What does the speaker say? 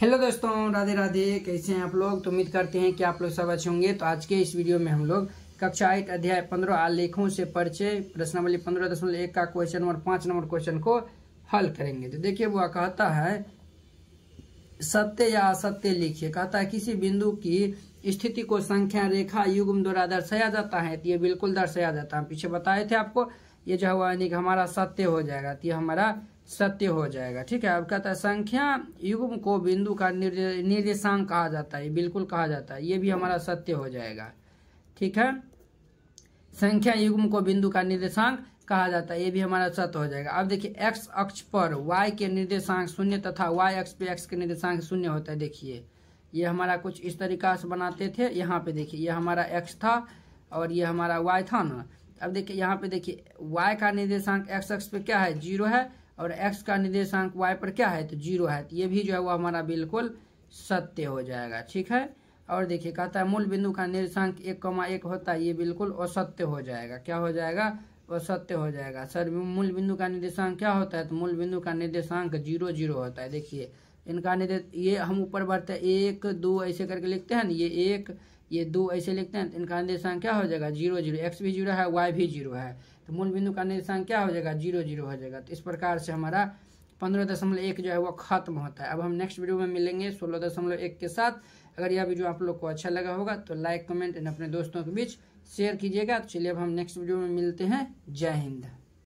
hello दोस्तों राधे राधे कैसे हैं आप लोग तो उम्मीद करते हैं कि आप लोग सब अच्छे होंगे तो आज के इस वीडियो में हम लोग कक्षा आठ अध्याय पंद्रह आलेखों से परिचय प्रश्नवली पंद्रह दशमलव एक का क्वेश्चन और पांच नंबर क्वेश्चन को हल करेंगे तो देखिए वह कहता है सत्य या असत्य लिखिए कहता है किसी बिंदु की स्थिति को संख्या रेखा युग्म द्वारा दर्शाया जाता है तो ये बिल्कुल दर्शाया जाता है पीछे बताए थे आपको ये जो है यानी कि हमारा सत्य हो जाएगा तो हमारा सत्य हो जाएगा ठीक है अब कहता है संख्या युग्म को बिंदु का निर्देशांक कहा जाता है बिल्कुल कहा जाता है ये भी हमारा सत्य हो जाएगा ठीक है संख्या युग्म को बिंदु का निर्देशांक कहा जाता है ये भी हमारा सत्य हो जाएगा अब देखिए एक्स अक्ष पर वाई के निर्देशांक शून्य तथा वाई अक्ष पे एक्स के निर्देशांक शून्य होता है देखिए ये हमारा कुछ इस तरीका से बनाते थे यहाँ पे देखिए ये हमारा एक्स था और ये हमारा वाई था ना अब देखिए यहाँ पे देखिए y का निर्देशांक x अक्ष पे क्या है जीरो है और x का निर्देशांक y पर क्या है तो जीरो है तो ये भी जो है वो हमारा बिल्कुल सत्य हो जाएगा ठीक है और देखिए कहता है मूल बिंदु का निर्देशांक एक कमा एक होता है ये बिल्कुल असत्य हो जाएगा क्या हो जाएगा असत्य हो जाएगा सर मूल बिंदु का निर्देशांक क्या होता है तो मूल बिंदु का निर्देशांक जीरो जीरो होता है देखिए इनका निर्देश ये हम ऊपर बढ़ते हैं एक दो ऐसे करके लिखते हैं ना ये एक ये दो ऐसे लिखते हैं तो इनका निर्देशांक क्या हो जाएगा जीरो जीरो एक्स भी जीरो है वाई भी जीरो है तो मूल बिंदु का निर्देशांक क्या हो जाएगा जीरो जीरो हो जाएगा तो इस प्रकार से हमारा पंद्रह दशमलव एक जो है वो खत्म होता है अब हम नेक्स्ट वीडियो में मिलेंगे सोलह दशमलव एक के साथ अगर यह वीडियो आप लोग को अच्छा लगा होगा तो लाइक कमेंट एंड अपने दोस्तों के बीच शेयर कीजिएगा तो चलिए अब हम नेक्स्ट वीडियो में मिलते हैं जय हिंद